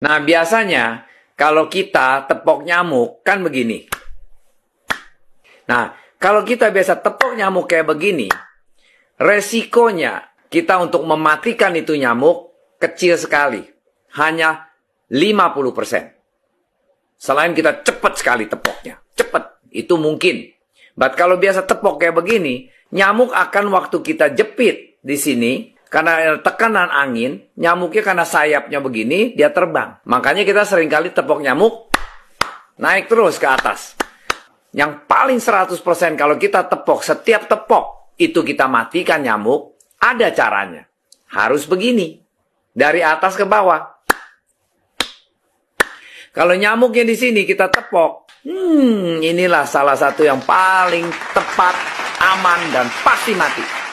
Nah, biasanya kalau kita tepok nyamuk kan begini. Nah, kalau kita biasa tepok nyamuk kayak begini, resikonya kita untuk mematikan itu nyamuk kecil sekali. Hanya 50%. Selain kita cepat sekali tepoknya. Cepat. Itu mungkin. But kalau biasa tepok kayak begini, nyamuk akan waktu kita jepit di sini, karena tekanan angin, nyamuknya karena sayapnya begini, dia terbang. Makanya kita seringkali tepok nyamuk, naik terus ke atas. Yang paling 100% kalau kita tepok, setiap tepok, itu kita matikan nyamuk, ada caranya. Harus begini, dari atas ke bawah. Kalau nyamuknya di sini kita tepok, hmm, inilah salah satu yang paling tepat, aman, dan pasti mati.